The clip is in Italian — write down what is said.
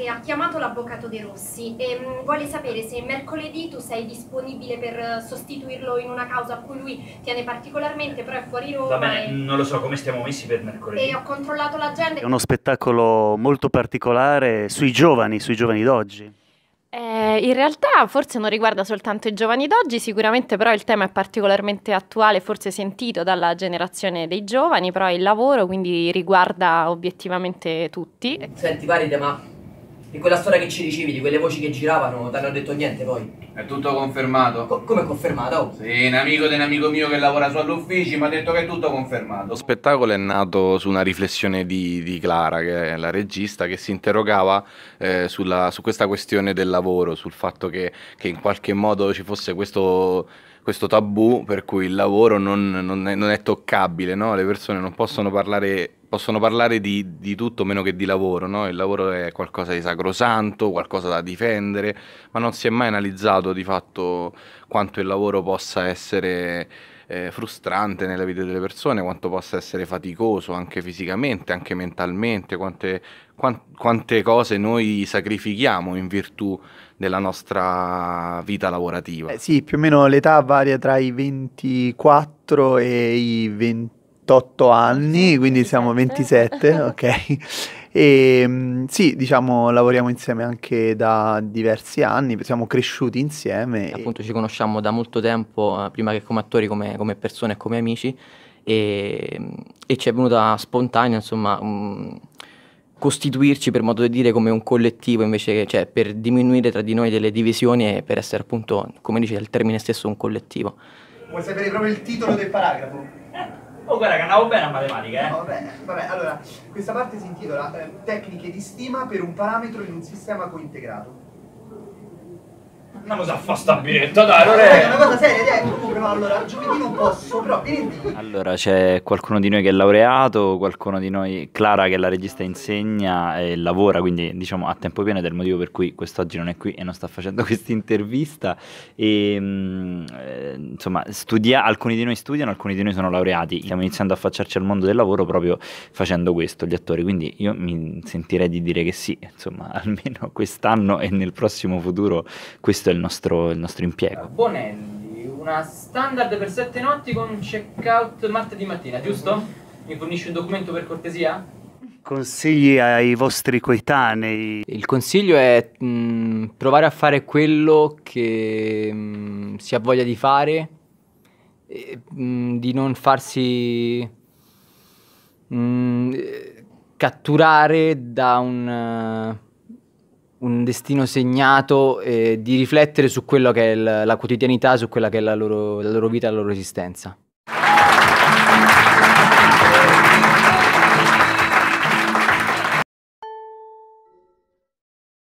che ha chiamato l'avvocato De Rossi e mm, vuole sapere se mercoledì tu sei disponibile per eh, sostituirlo in una causa a cui lui tiene particolarmente, però è fuori Roma. Va bene, e... non lo so come stiamo messi per mercoledì. E ho controllato l'agenda. È uno spettacolo molto particolare sui giovani, sui giovani d'oggi. Eh, in realtà forse non riguarda soltanto i giovani d'oggi, sicuramente però il tema è particolarmente attuale, forse sentito dalla generazione dei giovani, però è il lavoro, quindi riguarda obiettivamente tutti. Senti Paride, ma di quella storia che ci ricevi, di quelle voci che giravano, ti hanno detto niente poi. È tutto confermato. Co- come è confermato? Sì, un amico di un amico mio che lavora su all'ufficio mi ha detto che è tutto confermato. Lo spettacolo è nato su una riflessione di, di Clara, che è la regista, che si interrogava eh, sulla, su questa questione del lavoro, sul fatto che, che in qualche modo ci fosse questo questo tabù per cui il lavoro non, non, è, non è, toccabile, no? le persone non possono parlare possono parlare di, di, tutto meno che di lavoro, no? il lavoro è qualcosa di sacrosanto, qualcosa da difendere, ma non si è mai analizzato di fatto quanto il lavoro possa essere eh, frustrante nella vita delle persone, quanto possa essere faticoso anche fisicamente, anche mentalmente, quante, quant, quante cose noi sacrifichiamo in virtù della nostra vita lavorativa. Eh sì, più o meno l'età varia tra i 24 e i 20 28 anni, quindi siamo 27, ok? E ehm, sì, diciamo, lavoriamo insieme anche da diversi anni, siamo cresciuti insieme. Appunto, ci conosciamo da molto tempo, eh, prima che come attori, come, come persone e come amici, e, e, ci è venuta spontanea, insomma. Mh, mm, costituirci per modo di dire come un collettivo invece che cioè, per diminuire tra di noi delle divisioni e per essere appunto come dice il termine stesso un collettivo vuoi sapere proprio il titolo del paragrafo? Oh, guarda che andavo bene a matematica, eh. Vabbè, vabbè, allora, questa parte si intitola eh, Tecniche di stima per un parametro in un sistema cointegrato. Andiamo a fare sta biretta, dai, allora. È una cosa seria, dai, comunque allora, giovedì non posso, però venerdì. Allora, c'è qualcuno di noi che è laureato, qualcuno di noi, Clara che è la regista insegna e lavora, quindi diciamo a tempo pieno ed è il motivo per cui quest'oggi non è qui e non sta facendo questa intervista. E ehm, mh, insomma, studia, alcuni di noi studiano, alcuni di noi sono laureati, stiamo iniziando a affacciarci al mondo del lavoro proprio facendo questo, gli attori, quindi io mi sentirei di dire che sì, insomma, almeno quest'anno e nel prossimo futuro questo è il nostro, il nostro impiego. Bonelli, una standard per sette notti con un check-out martedì mattina, giusto? Mi fornisci un documento per cortesia? Consigli ai vostri coetanei? Il consiglio è mh, mm, provare a fare quello che mh, mm, si ha voglia di fare, e, mh, mm, di non farsi catturare da un, uh, un, destino segnato e di riflettere su quella che è il, la quotidianità, su quella che è la loro, la loro vita, la loro esistenza.